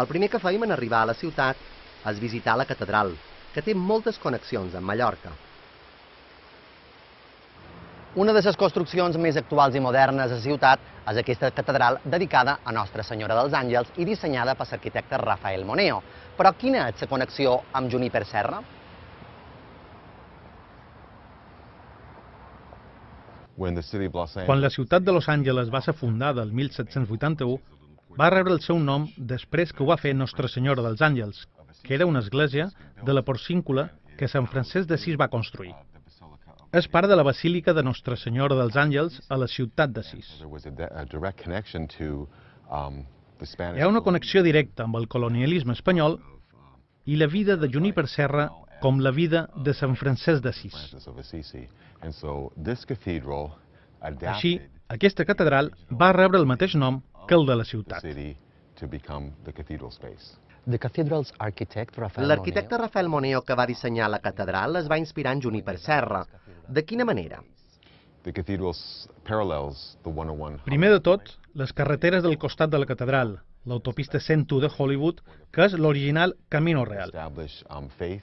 El primer que feim en arribar a la ciutat és visitar la catedral, que té moltes connexions amb Mallorca. Una de les construccions més actuals i modernes a la ciutat és aquesta catedral dedicada a Nostra Senyora dels Àngels i dissenyada per l'arquitecte Rafael Moneo. Però quina és la connexió amb Juníper Serra? Quan la ciutat de Los Angeles va ser fundada el 1781, va rebre el seu nom després que ho va fer Nostra Senyora dels Àngels, que era una església de la porcíncula que Sant Francesc de d'Assís va construir. És part de la Basílica de Nostra Senyora dels Àngels a la ciutat de d'Assís. Um, Hi ha una connexió directa amb el colonialisme espanyol i la vida de Juníper Serra com la vida de Sant Francesc d'Assís. Així, aquesta catedral va rebre el mateix nom que el de la ciutat. L'arquitecte Rafael Moneo que va dissenyar la catedral es va inspirar en Juniper Serra. De quina manera? Oh Primer de tot, les carreteres del costat de la catedral, l'autopista 101 de Hollywood, que és l'original Camino Real. Um, uh,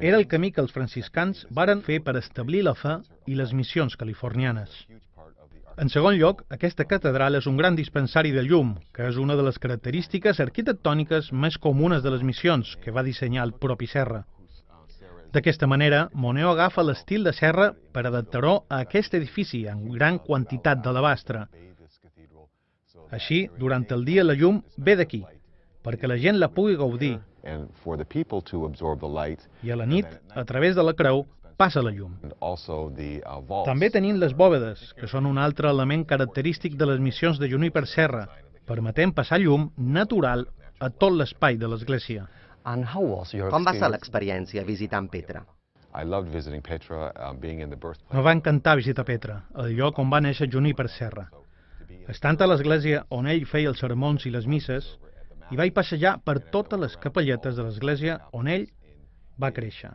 Era el camí que els franciscans varen fer per establir la fe i les missions californianes. En segon lloc, aquesta catedral és un gran dispensari de llum, que és una de les característiques arquitectòniques més comunes de les missions que va dissenyar el propi Serra. D'aquesta manera, Moneo agafa l'estil de Serra per adaptar-ho a aquest edifici amb gran quantitat d'alabastre. Així, durant el dia la llum ve d'aquí, perquè la gent la pugui gaudir. I a la nit, a través de la creu, passa la llum. Uh, També tenim les bòvedes, que són un altre element característic de les missions de per Serra, permetent passar llum natural a tot l'espai de l'església. Com va ser l'experiència visitant Petra? Me uh, va encantar visitar Petra, el lloc on va néixer per Serra. Estant a l'església on ell feia els sermons i les misses, hi vaig passejar per totes les capelletes de l'església on ell va créixer.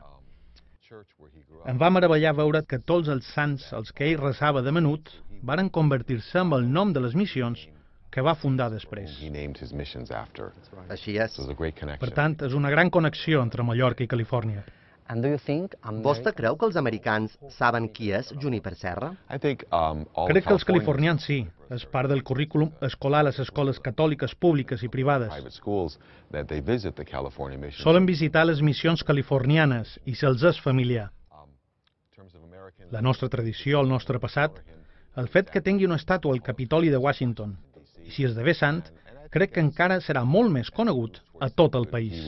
Em va meravellar veure que tots els sants els que ell resava de menut varen convertir-se en el nom de les missions que va fundar després. Així és. Per tant, és una gran connexió entre Mallorca i Califòrnia. Vostè creu que els americans saben qui és Juniper Serra? Um, Crec que els californians sí. És part del currículum escolar a les escoles catòliques públiques i privades. Solen visitar les missions californianes i se'ls és familiar. Um, La nostra tradició, el nostre passat, el fet que tingui una estàtua al Capitoli de Washington, i si esdevé sant, crec que encara serà molt més conegut a tot el país.